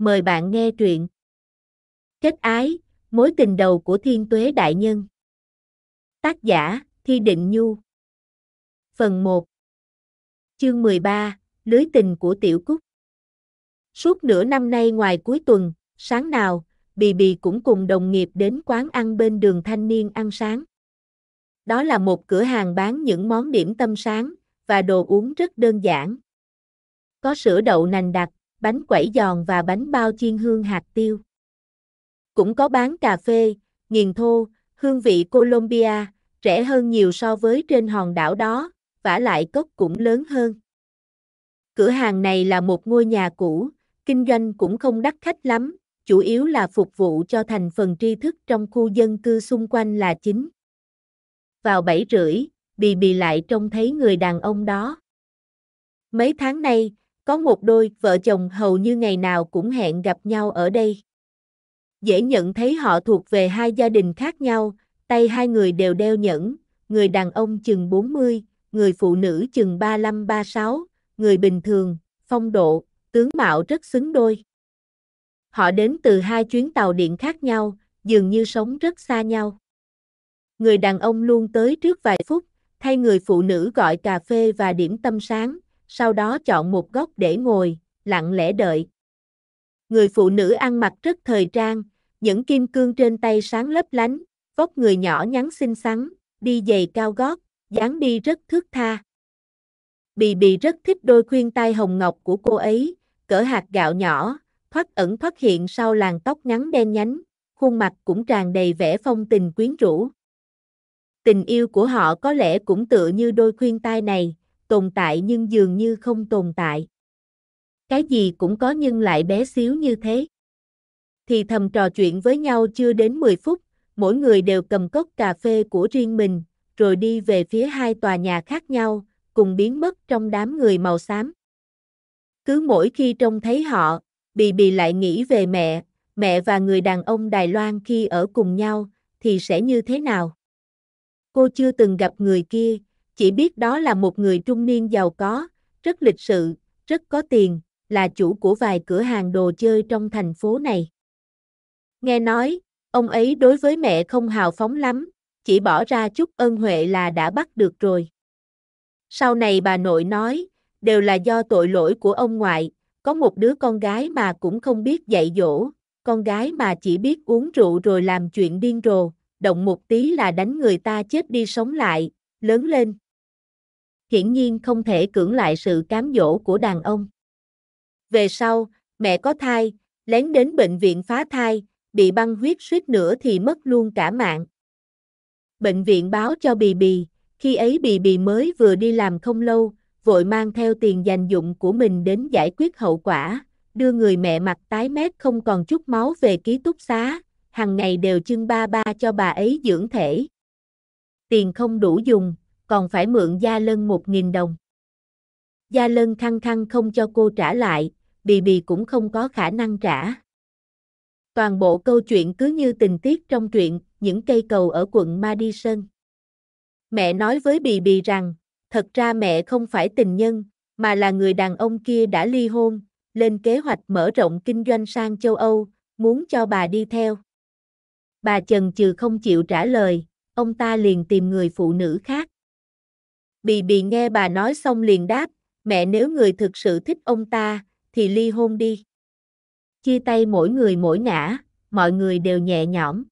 mời bạn nghe truyện. Kết ái, mối tình đầu của Thiên Tuế Đại Nhân. Tác giả, Thi Định Nhu. Phần 1 Chương 13, Lưới tình của Tiểu Cúc. Suốt nửa năm nay ngoài cuối tuần, sáng nào, Bì Bì cũng cùng đồng nghiệp đến quán ăn bên đường thanh niên ăn sáng. Đó là một cửa hàng bán những món điểm tâm sáng và đồ uống rất đơn giản. Có sữa đậu nành đặc, bánh quẩy giòn và bánh bao chiên hương hạt tiêu. Cũng có bán cà phê, nghiền thô, hương vị Colombia, rẻ hơn nhiều so với trên hòn đảo đó, vả lại cốc cũng lớn hơn. Cửa hàng này là một ngôi nhà cũ, kinh doanh cũng không đắt khách lắm, chủ yếu là phục vụ cho thành phần tri thức trong khu dân cư xung quanh là chính. Vào bảy rưỡi, Bì Bì lại trông thấy người đàn ông đó. Mấy tháng nay, có một đôi vợ chồng hầu như ngày nào cũng hẹn gặp nhau ở đây. Dễ nhận thấy họ thuộc về hai gia đình khác nhau, tay hai người đều đeo nhẫn, người đàn ông chừng 40, người phụ nữ chừng 35-36, người bình thường, phong độ, tướng mạo rất xứng đôi. Họ đến từ hai chuyến tàu điện khác nhau, dường như sống rất xa nhau. Người đàn ông luôn tới trước vài phút, thay người phụ nữ gọi cà phê và điểm tâm sáng, sau đó chọn một góc để ngồi, lặng lẽ đợi. Người phụ nữ ăn mặc rất thời trang, những kim cương trên tay sáng lấp lánh, vóc người nhỏ nhắn xinh xắn, đi giày cao gót, dáng đi rất thước tha. Bì Bì rất thích đôi khuyên tai hồng ngọc của cô ấy, cỡ hạt gạo nhỏ, thoát ẩn thoát hiện sau làn tóc ngắn đen nhánh, khuôn mặt cũng tràn đầy vẻ phong tình quyến rũ. Tình yêu của họ có lẽ cũng tựa như đôi khuyên tai này, tồn tại nhưng dường như không tồn tại. Cái gì cũng có nhưng lại bé xíu như thế. Thì thầm trò chuyện với nhau chưa đến 10 phút, mỗi người đều cầm cốc cà phê của riêng mình, rồi đi về phía hai tòa nhà khác nhau, cùng biến mất trong đám người màu xám. Cứ mỗi khi trông thấy họ, Bì Bì lại nghĩ về mẹ, mẹ và người đàn ông Đài Loan khi ở cùng nhau, thì sẽ như thế nào? Cô chưa từng gặp người kia, chỉ biết đó là một người trung niên giàu có, rất lịch sự, rất có tiền, là chủ của vài cửa hàng đồ chơi trong thành phố này. Nghe nói, ông ấy đối với mẹ không hào phóng lắm, chỉ bỏ ra chút ân huệ là đã bắt được rồi. Sau này bà nội nói, đều là do tội lỗi của ông ngoại, có một đứa con gái mà cũng không biết dạy dỗ, con gái mà chỉ biết uống rượu rồi làm chuyện điên rồ, động một tí là đánh người ta chết đi sống lại, lớn lên, hiển nhiên không thể cưỡng lại sự cám dỗ của đàn ông. Về sau, mẹ có thai, lén đến bệnh viện phá thai, bị băng huyết suýt nữa thì mất luôn cả mạng. Bệnh viện báo cho Bì Bì, khi ấy Bì Bì mới vừa đi làm không lâu, vội mang theo tiền dành dụng của mình đến giải quyết hậu quả, đưa người mẹ mặt tái mét không còn chút máu về ký túc xá, hàng ngày đều chưng ba ba cho bà ấy dưỡng thể. Tiền không đủ dùng, còn phải mượn Gia Lân một nghìn đồng. Gia Lân khăng khăng không cho cô trả lại, Bì Bì cũng không có khả năng trả. Toàn bộ câu chuyện cứ như tình tiết trong truyện, những cây cầu ở quận Madison. Mẹ nói với Bì Bì rằng, thật ra mẹ không phải tình nhân, mà là người đàn ông kia đã ly hôn, lên kế hoạch mở rộng kinh doanh sang châu Âu, muốn cho bà đi theo. Bà chần chừ không chịu trả lời, ông ta liền tìm người phụ nữ khác. Bì bì nghe bà nói xong liền đáp, mẹ nếu người thực sự thích ông ta, thì ly hôn đi. Chia tay mỗi người mỗi ngã, mọi người đều nhẹ nhõm.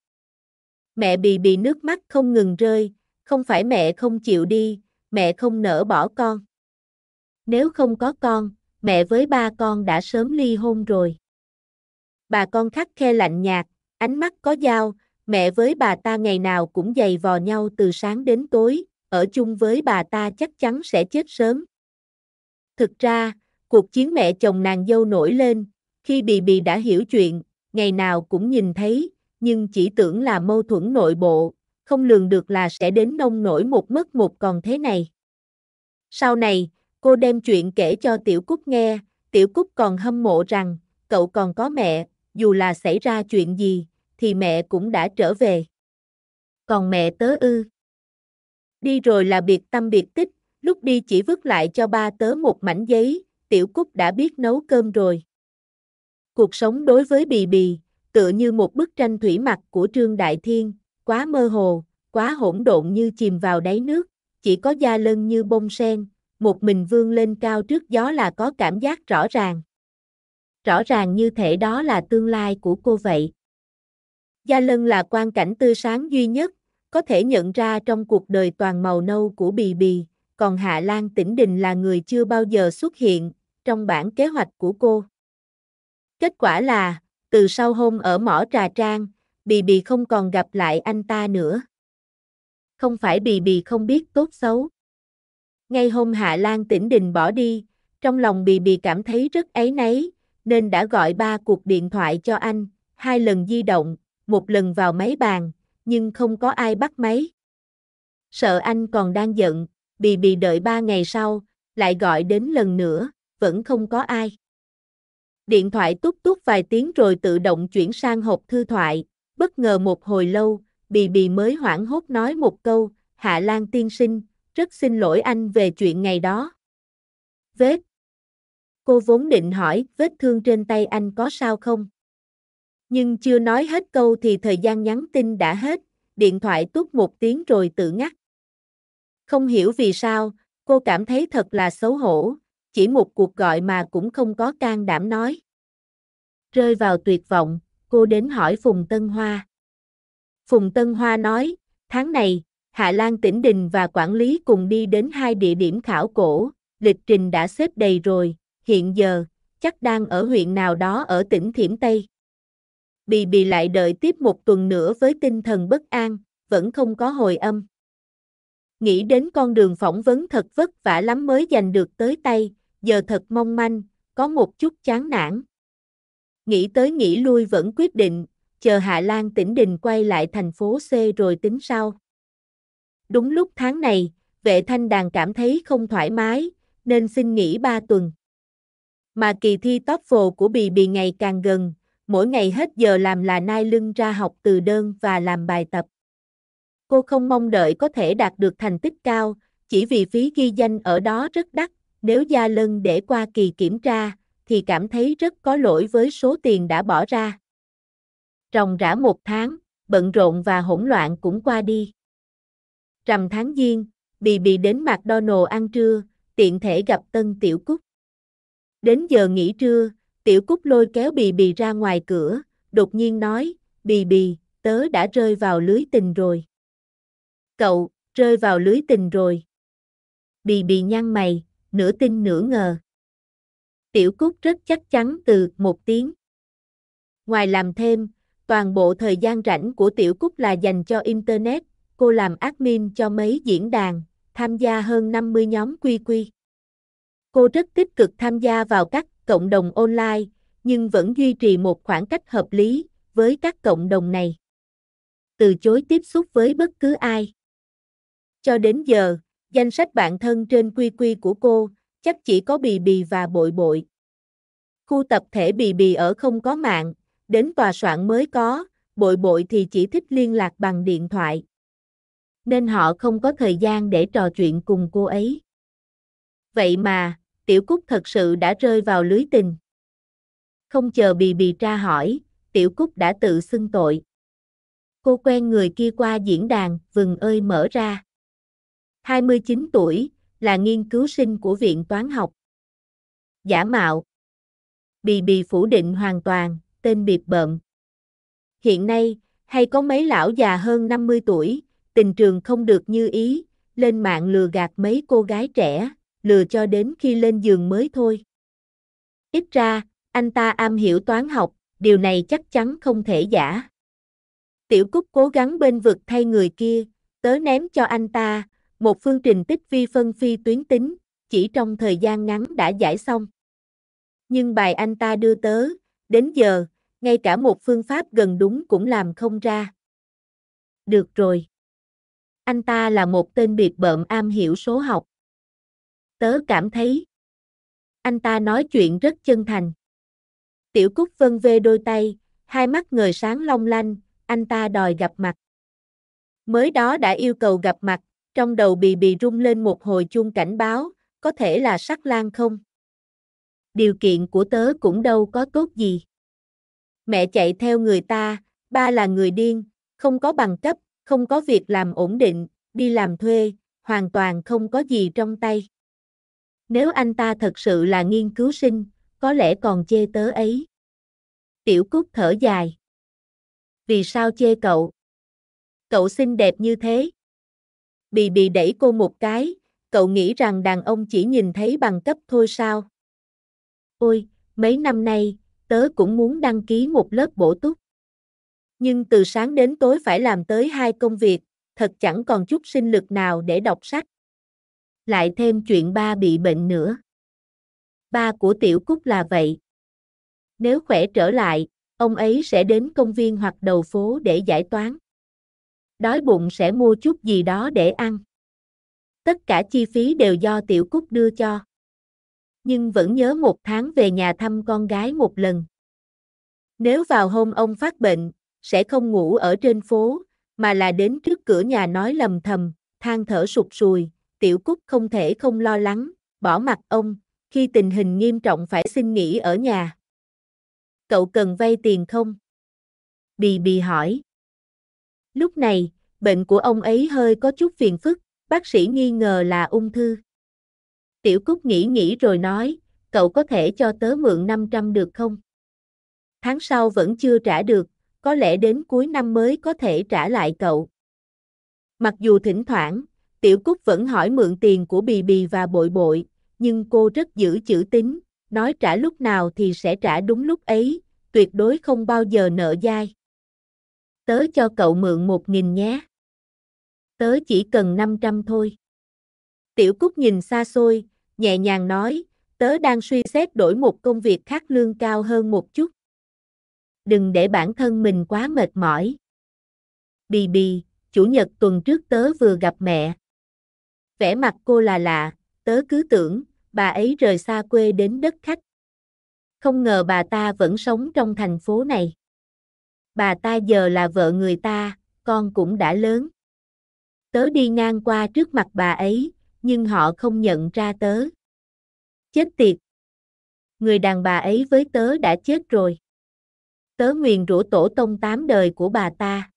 Mẹ bì bì nước mắt không ngừng rơi, không phải mẹ không chịu đi, mẹ không nỡ bỏ con. Nếu không có con, mẹ với ba con đã sớm ly hôn rồi. Bà con khắc khe lạnh nhạt, ánh mắt có dao, mẹ với bà ta ngày nào cũng giày vò nhau từ sáng đến tối, ở chung với bà ta chắc chắn sẽ chết sớm. Thực ra, cuộc chiến mẹ chồng nàng dâu nổi lên, khi Bì Bì đã hiểu chuyện, ngày nào cũng nhìn thấy, nhưng chỉ tưởng là mâu thuẫn nội bộ, không lường được là sẽ đến nông nổi một mất một còn thế này. Sau này, cô đem chuyện kể cho Tiểu Cúc nghe, Tiểu Cúc còn hâm mộ rằng, cậu còn có mẹ, dù là xảy ra chuyện gì, thì mẹ cũng đã trở về. Còn mẹ tớ ư. Đi rồi là biệt tâm biệt tích, lúc đi chỉ vứt lại cho ba tớ một mảnh giấy, tiểu cúc đã biết nấu cơm rồi. Cuộc sống đối với bì bì, tựa như một bức tranh thủy mặc của Trương Đại Thiên, quá mơ hồ, quá hỗn độn như chìm vào đáy nước, chỉ có da lân như bông sen, một mình vươn lên cao trước gió là có cảm giác rõ ràng. Rõ ràng như thể đó là tương lai của cô vậy. Gia Lân là quan cảnh tươi sáng duy nhất, có thể nhận ra trong cuộc đời toàn màu nâu của Bì Bì, còn Hạ Lan Tĩnh Đình là người chưa bao giờ xuất hiện trong bản kế hoạch của cô. Kết quả là, từ sau hôm ở mỏ trà trang, Bì Bì không còn gặp lại anh ta nữa. Không phải Bì Bì không biết tốt xấu. Ngay hôm Hạ Lan Tĩnh Đình bỏ đi, trong lòng Bì Bì cảm thấy rất ấy nấy nên đã gọi ba cuộc điện thoại cho anh, hai lần di động, một lần vào máy bàn, nhưng không có ai bắt máy. Sợ anh còn đang giận, Bì Bì đợi ba ngày sau, lại gọi đến lần nữa, vẫn không có ai. Điện thoại túc túc vài tiếng rồi tự động chuyển sang hộp thư thoại, bất ngờ một hồi lâu, Bì Bì mới hoảng hốt nói một câu, Hạ Lan tiên sinh, rất xin lỗi anh về chuyện ngày đó. Vết. Cô vốn định hỏi, vết thương trên tay anh có sao không? Nhưng chưa nói hết câu thì thời gian nhắn tin đã hết, điện thoại tút một tiếng rồi tự ngắt. Không hiểu vì sao, cô cảm thấy thật là xấu hổ, chỉ một cuộc gọi mà cũng không có can đảm nói. Rơi vào tuyệt vọng, cô đến hỏi Phùng Tân Hoa. Phùng Tân Hoa nói, tháng này, Hạ Lan Tĩnh Đình và quản lý cùng đi đến hai địa điểm khảo cổ, lịch trình đã xếp đầy rồi, hiện giờ, chắc đang ở huyện nào đó ở tỉnh Thiểm Tây. Bì Bì lại đợi tiếp một tuần nữa với tinh thần bất an, vẫn không có hồi âm. Nghĩ đến con đường phỏng vấn thật vất vả lắm mới giành được tới tay, giờ thật mong manh, có một chút chán nản. Nghĩ tới nghĩ lui vẫn quyết định, chờ Hạ Lan tỉnh đình quay lại thành phố C rồi tính sau. Đúng lúc tháng này, vệ thanh đàn cảm thấy không thoải mái, nên xin nghỉ 3 tuần. Mà kỳ thi TOEFL của Bì Bì ngày càng gần, mỗi ngày hết giờ làm là nai lưng ra học từ đơn và làm bài tập. Cô không mong đợi có thể đạt được thành tích cao, chỉ vì phí ghi danh ở đó rất đắt, nếu gia lân để qua kỳ kiểm tra, thì cảm thấy rất có lỗi với số tiền đã bỏ ra. Ròng rã một tháng, bận rộn và hỗn loạn cũng qua đi. Rằm tháng Giêng, Bì Bì đến McDonald ăn trưa, tiện thể gặp Tân Tiểu Cúc. Đến giờ nghỉ trưa, Tiểu Cúc lôi kéo Bì Bì ra ngoài cửa, đột nhiên nói, Bì Bì, tớ đã rơi vào lưới tình rồi. Cậu, rơi vào lưới tình rồi. Bì Bì nhăn mày, nửa tin nửa ngờ. Tiểu Cúc rất chắc chắn từ một tiếng. Ngoài làm thêm, toàn bộ thời gian rảnh của Tiểu Cúc là dành cho Internet, cô làm admin cho mấy diễn đàn, tham gia hơn 50 nhóm quy quy. Cô rất tích cực tham gia vào các cộng đồng online, nhưng vẫn duy trì một khoảng cách hợp lý với các cộng đồng này. Từ chối tiếp xúc với bất cứ ai. Cho đến giờ, danh sách bạn thân trên quy quy của cô chắc chỉ có bì bì và bội bội. Khu tập thể bì bì ở không có mạng, đến tòa soạn mới có, bội bội thì chỉ thích liên lạc bằng điện thoại. Nên họ không có thời gian để trò chuyện cùng cô ấy. Vậy mà, tiểu cúc thật sự đã rơi vào lưới tình. Không chờ bì bì tra hỏi, tiểu cúc đã tự xưng tội. Cô quen người kia qua diễn đàn, vừng ơi mở ra. 29 tuổi, là nghiên cứu sinh của Viện Toán học. Giả mạo. Bì bì phủ định hoàn toàn, tên biệt bận. Hiện nay, hay có mấy lão già hơn 50 tuổi, tình trường không được như ý, lên mạng lừa gạt mấy cô gái trẻ, lừa cho đến khi lên giường mới thôi. Ít ra, anh ta am hiểu toán học, điều này chắc chắn không thể giả. Tiểu Cúc cố gắng bên vực thay người kia, tớ ném cho anh ta, một phương trình tích vi phân phi tuyến tính, chỉ trong thời gian ngắn đã giải xong. Nhưng bài anh ta đưa tớ, đến giờ, ngay cả một phương pháp gần đúng cũng làm không ra. Được rồi. Anh ta là một tên biệt bợm am hiểu số học tớ cảm thấy. Anh ta nói chuyện rất chân thành. Tiểu Cúc vân vê đôi tay, hai mắt ngời sáng long lanh, anh ta đòi gặp mặt. Mới đó đã yêu cầu gặp mặt, trong đầu bì bì rung lên một hồi chuông cảnh báo, có thể là sắc lan không? Điều kiện của tớ cũng đâu có tốt gì. Mẹ chạy theo người ta, ba là người điên, không có bằng cấp, không có việc làm ổn định, đi làm thuê, hoàn toàn không có gì trong tay. Nếu anh ta thật sự là nghiên cứu sinh, có lẽ còn chê tớ ấy. Tiểu Cúc thở dài. Vì sao chê cậu? Cậu xinh đẹp như thế. Bì bì đẩy cô một cái, cậu nghĩ rằng đàn ông chỉ nhìn thấy bằng cấp thôi sao? Ôi, mấy năm nay, tớ cũng muốn đăng ký một lớp bổ túc. Nhưng từ sáng đến tối phải làm tới hai công việc, thật chẳng còn chút sinh lực nào để đọc sách lại thêm chuyện ba bị bệnh nữa. Ba của tiểu Cúc là vậy. Nếu khỏe trở lại, ông ấy sẽ đến công viên hoặc đầu phố để giải toán. Đói bụng sẽ mua chút gì đó để ăn. Tất cả chi phí đều do tiểu Cúc đưa cho. Nhưng vẫn nhớ một tháng về nhà thăm con gái một lần. Nếu vào hôm ông phát bệnh, sẽ không ngủ ở trên phố, mà là đến trước cửa nhà nói lầm thầm, than thở sụt sùi, Tiểu Cúc không thể không lo lắng, bỏ mặt ông, khi tình hình nghiêm trọng phải xin nghỉ ở nhà. Cậu cần vay tiền không? Bì bì hỏi. Lúc này, bệnh của ông ấy hơi có chút phiền phức, bác sĩ nghi ngờ là ung thư. Tiểu Cúc nghĩ nghĩ rồi nói, cậu có thể cho tớ mượn 500 được không? Tháng sau vẫn chưa trả được, có lẽ đến cuối năm mới có thể trả lại cậu. Mặc dù thỉnh thoảng, Tiểu Cúc vẫn hỏi mượn tiền của Bì Bì và Bội Bội, nhưng cô rất giữ chữ tín, nói trả lúc nào thì sẽ trả đúng lúc ấy, tuyệt đối không bao giờ nợ dai. Tớ cho cậu mượn một nghìn nhé. Tớ chỉ cần năm trăm thôi. Tiểu Cúc nhìn xa xôi, nhẹ nhàng nói, tớ đang suy xét đổi một công việc khác lương cao hơn một chút. Đừng để bản thân mình quá mệt mỏi. Bì bì, chủ nhật tuần trước tớ vừa gặp mẹ, vẻ mặt cô là lạ, tớ cứ tưởng, bà ấy rời xa quê đến đất khách. Không ngờ bà ta vẫn sống trong thành phố này. Bà ta giờ là vợ người ta, con cũng đã lớn. Tớ đi ngang qua trước mặt bà ấy, nhưng họ không nhận ra tớ. Chết tiệt. Người đàn bà ấy với tớ đã chết rồi. Tớ nguyền rủa tổ tông tám đời của bà ta.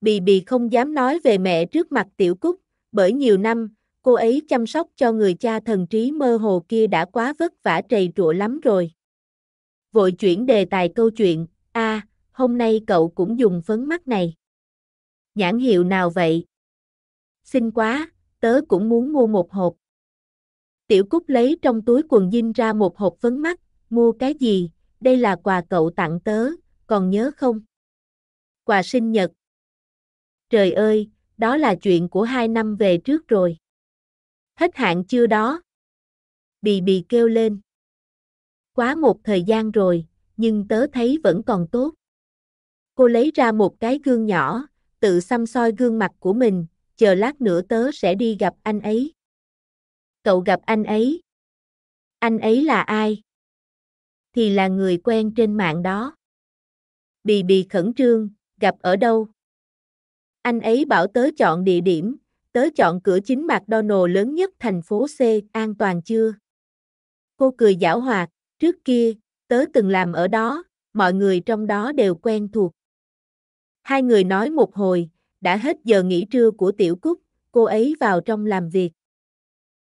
Bì bì không dám nói về mẹ trước mặt tiểu cúc, bởi nhiều năm, cô ấy chăm sóc cho người cha thần trí mơ hồ kia đã quá vất vả trầy trụa lắm rồi. Vội chuyển đề tài câu chuyện, a, hôm nay cậu cũng dùng phấn mắt này. Nhãn hiệu nào vậy? Xin quá, tớ cũng muốn mua một hộp. Tiểu Cúc lấy trong túi quần dinh ra một hộp phấn mắt, mua cái gì, đây là quà cậu tặng tớ, còn nhớ không? Quà sinh nhật. Trời ơi, đó là chuyện của hai năm về trước rồi. Hết hạn chưa đó? Bì bì kêu lên. Quá một thời gian rồi, nhưng tớ thấy vẫn còn tốt. Cô lấy ra một cái gương nhỏ, tự xăm soi gương mặt của mình, chờ lát nữa tớ sẽ đi gặp anh ấy. Cậu gặp anh ấy. Anh ấy là ai? Thì là người quen trên mạng đó. Bì bì khẩn trương, gặp ở đâu? Anh ấy bảo tớ chọn địa điểm, tớ chọn cửa chính McDonald lớn nhất thành phố C, an toàn chưa? Cô cười giảo hoạt, trước kia, tớ từng làm ở đó, mọi người trong đó đều quen thuộc. Hai người nói một hồi, đã hết giờ nghỉ trưa của tiểu Cúc, cô ấy vào trong làm việc.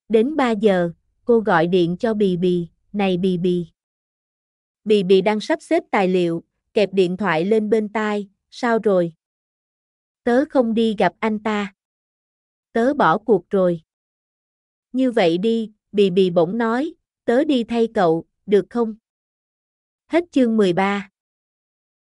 Đến 3 giờ, cô gọi điện cho Bì Bì, này Bì Bì. Bì Bì đang sắp xếp tài liệu, kẹp điện thoại lên bên tai, sao rồi? Tớ không đi gặp anh ta. Tớ bỏ cuộc rồi. Như vậy đi, bì bì bỗng nói, tớ đi thay cậu, được không? Hết chương 13